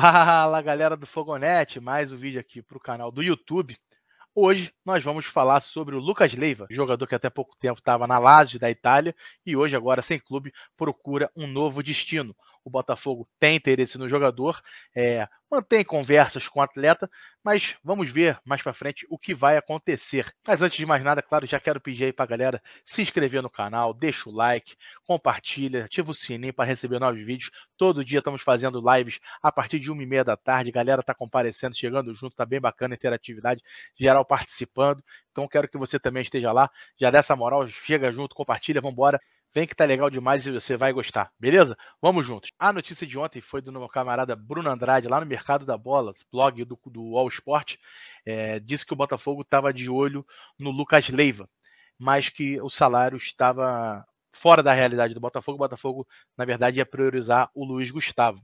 Fala galera do Fogonete, mais um vídeo aqui para o canal do YouTube. Hoje nós vamos falar sobre o Lucas Leiva, jogador que até pouco tempo estava na Lazio da Itália e hoje, agora sem clube, procura um novo destino. O Botafogo tem interesse no jogador, é, mantém conversas com o atleta, mas vamos ver mais para frente o que vai acontecer. Mas antes de mais nada, claro, já quero pedir aí para galera se inscrever no canal, deixa o like, compartilha, ativa o sininho para receber novos vídeos. Todo dia estamos fazendo lives a partir de uma e meia da tarde. Galera tá comparecendo, chegando junto, tá bem bacana a interatividade, geral participando. Então quero que você também esteja lá, já dessa moral, chega junto, compartilha, vamos embora. Vem que tá legal demais e você vai gostar, beleza? Vamos juntos. A notícia de ontem foi do meu camarada Bruno Andrade, lá no Mercado da Bola, blog do, do All Sport, é, disse que o Botafogo estava de olho no Lucas Leiva, mas que o salário estava fora da realidade do Botafogo. O Botafogo, na verdade, ia priorizar o Luiz Gustavo.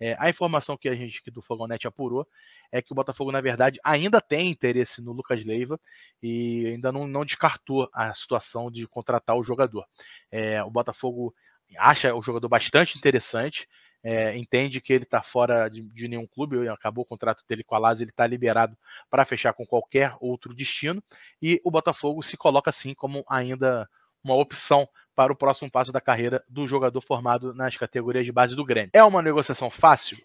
É, a informação que a gente que do Fogonete apurou é que o Botafogo, na verdade, ainda tem interesse no Lucas Leiva e ainda não, não descartou a situação de contratar o jogador. É, o Botafogo acha o jogador bastante interessante, é, entende que ele está fora de, de, nenhum clube, acabou o contrato dele com a Lazio, ele está liberado para fechar com qualquer outro destino, e o Botafogo se coloca assim como ainda uma opção para o próximo passo da carreira do jogador formado nas categorias de base do Grêmio. É uma negociação fácil?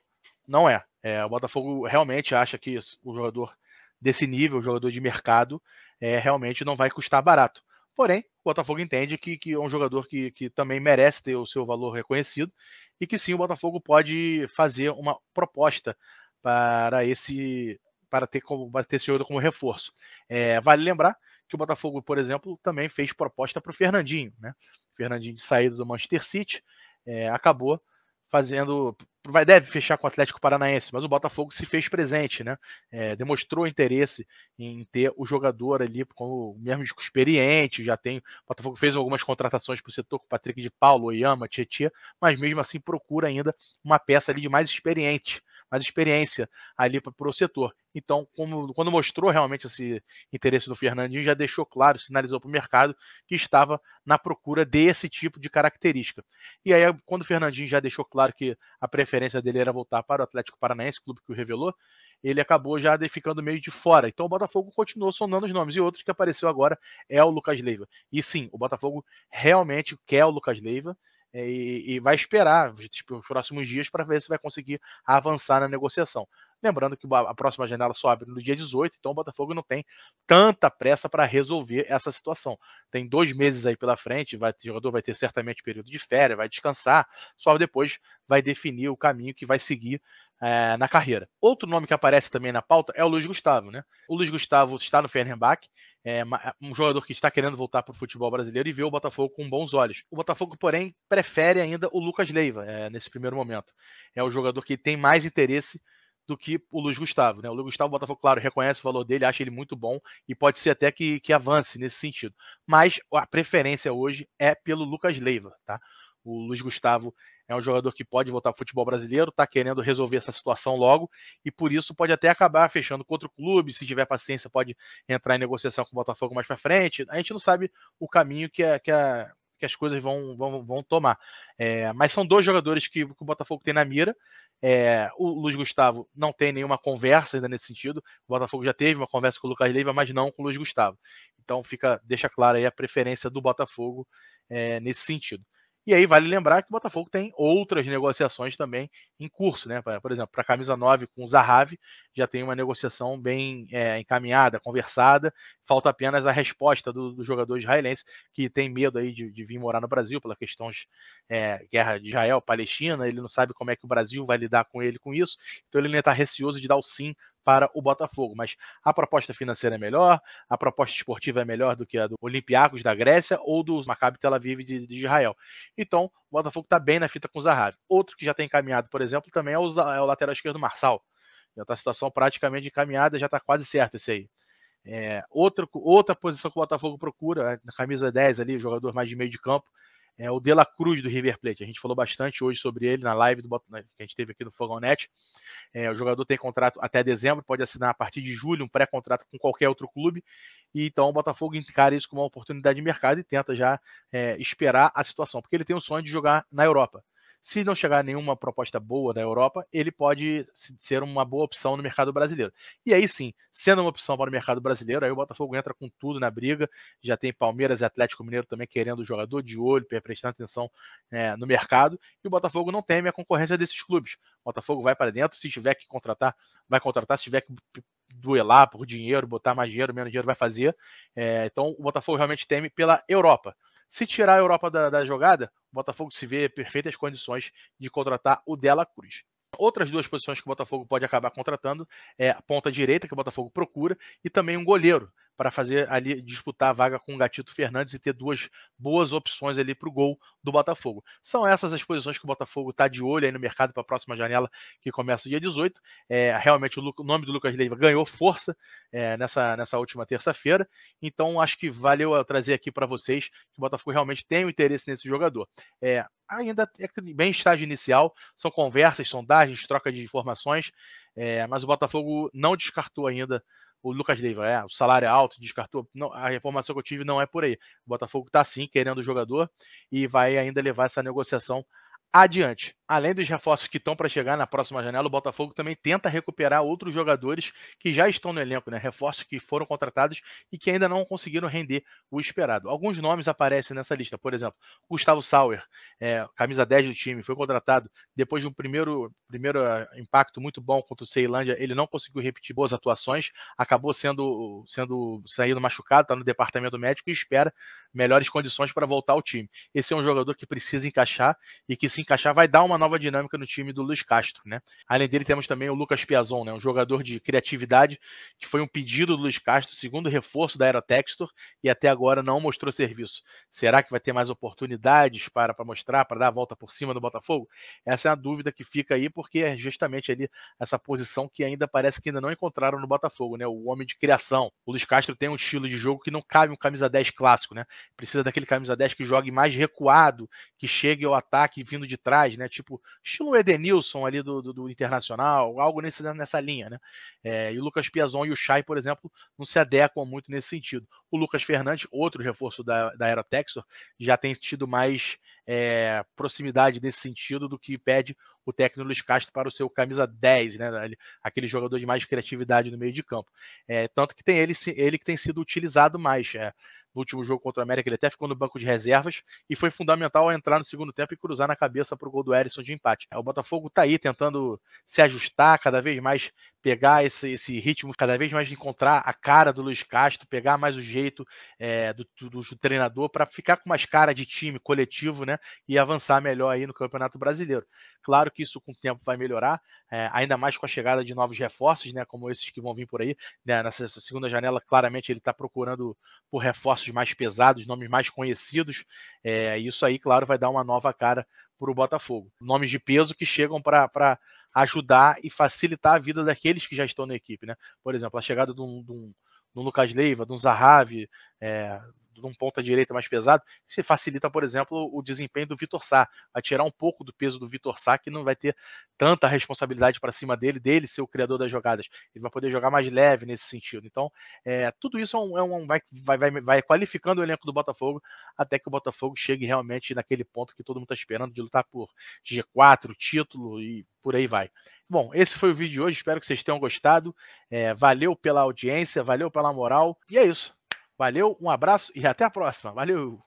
Não é. é o Botafogo realmente acha que isso, o jogador desse nível, jogador de mercado, é, realmente não vai custar barato. Porém, o Botafogo entende que, que é um jogador que, que também merece ter o seu valor reconhecido e que sim, o Botafogo pode fazer uma proposta para esse para ter, como, para ter esse jogador como reforço. É, vale lembrar que o Botafogo, por exemplo, também fez proposta para o Fernandinho. Né? O Fernandinho de saída do Manchester City é, acabou fazendo. Vai, deve fechar com o Atlético Paranaense, mas o Botafogo se fez presente, né? É, demonstrou interesse em ter o jogador ali com mesmo experiente, já tem. O Botafogo fez algumas contratações para o setor com o Patrick de Paulo, Oyama, Tietchan, mas mesmo assim procura ainda uma peça ali de mais experiente mais experiência ali para o setor. Então, como, quando mostrou realmente esse interesse do Fernandinho, já deixou claro, sinalizou para o mercado que estava na procura desse tipo de característica. E aí, quando o Fernandinho já deixou claro que a preferência dele era voltar para o Atlético Paranaense, clube que o revelou, ele acabou já ficando meio de fora. Então, o Botafogo continuou sondando os nomes. E outro que apareceu agora é o Lucas Leiva. E sim, o Botafogo realmente quer o Lucas Leiva é, e, e vai esperar tipo, os próximos dias para ver se vai conseguir avançar na negociação. Lembrando que a próxima janela só abre no dia 18, então o Botafogo não tem tanta pressa para resolver essa situação. Tem dois meses aí pela frente, vai, o jogador vai ter certamente período de férias, vai descansar, só depois vai definir o caminho que vai seguir é, na carreira. Outro nome que aparece também na pauta é o Luiz Gustavo, né? O Luiz Gustavo está no Fenerbahçe, é, é, um jogador que está querendo voltar para o futebol brasileiro e vê o Botafogo com bons olhos. O Botafogo, porém, prefere ainda o Lucas Leiva é, nesse primeiro momento. É o jogador que tem mais interesse do que o Luiz Gustavo. Né? O Luiz Gustavo, o Botafogo, claro, reconhece o valor dele, acha ele muito bom e pode ser até que, que avance nesse sentido. Mas a preferência hoje é pelo Lucas Leiva. Tá? O Luiz Gustavo é um jogador que pode voltar ao futebol brasileiro, está querendo resolver essa situação logo e por isso pode até acabar fechando com outro clube. Se tiver paciência, pode entrar em negociação com o Botafogo mais para frente. A gente não sabe o caminho que, que, que as coisas vão, vão, vão tomar. É, mas são dois jogadores que, que, o Botafogo tem na mira. É, o Luiz Gustavo não tem nenhuma conversa ainda nesse sentido. O Botafogo já teve uma conversa com o Lucas Leiva, mas não com o Luiz Gustavo. Então fica, deixa clara aí a preferência do Botafogo é, nesse sentido. E aí vale lembrar que o Botafogo tem outras negociações também em curso, né? Por exemplo, para a camisa 9 com o Zahavi, já tem uma negociação bem é, encaminhada, conversada. Falta apenas a resposta do, do jogador israelense, que tem medo aí de, de vir morar no Brasil pelas questões é, guerra de Israel, Palestina. Ele não sabe como é que o Brasil vai lidar com ele com isso. Então ele ainda está receoso de dar o sim para o Botafogo. Mas a proposta financeira é melhor, a proposta esportiva é melhor do que a do Olympiacos da Grécia ou dos Maccabi Tel Aviv de, de Israel. Então, o Botafogo está bem na fita com o Zahavi. Outro que já tem tá encaminhado, por exemplo, também é o, é o lateral esquerdo Marçal. Já está a situação praticamente encaminhada, já está quase certo esse aí. É, outra, outra posição que o Botafogo procura, é, na camisa 10 ali, jogador mais de meio de campo, é o De La Cruz do River Plate. A gente falou bastante hoje sobre ele na live do, que a gente teve aqui no Fogonete. É, o jogador tem contrato até dezembro, pode assinar a partir de julho um pré-contrato com qualquer outro clube. E então o Botafogo encara isso como uma oportunidade de mercado e tenta já é, esperar a situação, porque ele tem o sonho de jogar na Europa. Se não chegar nenhuma proposta boa da Europa, ele pode ser uma boa opção no mercado brasileiro. E aí sim, sendo uma opção para o mercado brasileiro, aí o Botafogo entra com tudo na briga. Já tem Palmeiras e Atlético Mineiro também querendo o jogador de olho, prestando atenção é, no mercado. E o Botafogo não teme a concorrência desses clubes. O Botafogo vai para dentro, se tiver que contratar, vai contratar, se tiver que duelar por dinheiro, botar mais dinheiro, menos dinheiro, vai fazer. É, então o Botafogo realmente teme pela Europa. Se tirar a Europa da, da jogada, o Botafogo se vê em perfeitas condições de contratar o Dela Cruz. Outras duas posições que o Botafogo pode acabar contratando é a ponta direita, que o Botafogo procura, e também um goleiro para fazer ali disputar a vaga com o Gatito Fernandes e ter duas boas opções ali para o gol do Botafogo. São essas as posições que o Botafogo está de olho aí no mercado para a próxima janela que começa dia 18. É, realmente o, nome do Lucas Leiva ganhou força é, nessa, nessa última terça-feira, então acho que valeu eu eh, trazer aqui para vocês que o Botafogo realmente tem um interesse nesse jogador. É, ainda é bem estágio inicial, são conversas, sondagens, troca de informações, é, mas o Botafogo não descartou ainda o Lucas Leiva, é, o salário é alto, descartou. Não, a informação que eu tive não é por aí. O Botafogo está sim querendo o jogador e vai ainda levar essa negociação adiante além dos reforços que estão para chegar na próxima janela, o Botafogo também tenta recuperar outros jogadores que já estão no elenco, né? Reforços que foram contratados e que ainda não conseguiram render o esperado. Alguns nomes aparecem nessa lista, por exemplo, Gustavo Sauer, é, camisa 10 do time, foi contratado depois de um primeiro, primeiro ah, impacto muito bom contra o Ceilândia, ele não conseguiu repetir boas atuações, acabou sendo, sendo saindo machucado, está no departamento médico e espera melhores condições para voltar ao time. Esse é um jogador que precisa encaixar e que se encaixar vai dar uma nova dinâmica no time do Luiz Castro, né? Além dele, temos também o Lucas Piazon, né? Um jogador de criatividade que foi um pedido do Luiz Castro, segundo reforço da Aerotextor, e até agora não mostrou serviço. Será que vai ter mais oportunidades para, para mostrar, para dar a volta por cima do Botafogo? Essa é a dúvida que fica aí, porque é justamente ali essa posição que ainda parece que ainda não encontraram no Botafogo, né? O homem de criação. O Luiz Castro tem um estilo de jogo que não cabe um camisa 10 clássico, né? Precisa daquele camisa 10 que jogue mais recuado, que chegue ao ataque vindo de trás, né? Tipo tipo estilo Edenilson ali do, do, do Internacional, algo nesse, nessa linha, né? É, e o Lucas Piazon e o Chay, por exemplo, não se adequam muito nesse sentido. O Lucas Fernandes, outro reforço da, da Aerotextor, já tem tido mais é, proximidade nesse sentido do que pede o técnico Luiz Castro para o seu camisa 10, né? Aquele jogador de mais criatividade no meio de campo. É, tanto que tem ele, ele que tem sido utilizado mais. É, no último jogo contra o América, ele até ficou no banco de reservas e foi fundamental entrar no segundo tempo e cruzar na cabeça para o gol do Erisson de empate. É, o Botafogo está aí tentando se ajustar cada vez mais, pegar esse, esse, ritmo, cada vez mais encontrar a cara do Luiz Castro, pegar mais o jeito é, do, do, do, treinador para ficar com mais cara de time coletivo né, e avançar melhor aí no Campeonato Brasileiro. Claro que isso com o tempo vai melhorar, é, ainda mais com a chegada de novos reforços, né, como esses que vão vir por aí. Né, nessa segunda janela, claramente ele está procurando por reforços mais pesados, nomes mais conhecidos. É, isso aí, claro, vai dar uma nova cara para o Botafogo. Nomes de peso que chegam para ajudar e facilitar a vida daqueles que já estão na equipe. Né? Por exemplo, a chegada de um, de um, de um Lucas Leiva, de um Zahavi, é, de um ponta direita mais pesado, se facilita, por exemplo, o desempenho do Vitor Sá. Vai tirar um pouco do peso do Vitor Sá, que não vai ter tanta responsabilidade para cima dele, dele ser o criador das jogadas. Ele vai poder jogar mais leve nesse sentido. Então, é, tudo isso é um, é um vai, vai, vai, vai, qualificando o elenco do Botafogo até que o Botafogo chegue realmente naquele ponto que todo mundo está esperando de lutar por G4, título e por aí vai. Bom, esse foi o vídeo de hoje. Espero que vocês tenham gostado. É, valeu pela audiência, valeu pela moral. E é isso. Valeu, um abraço e até a próxima. Valeu!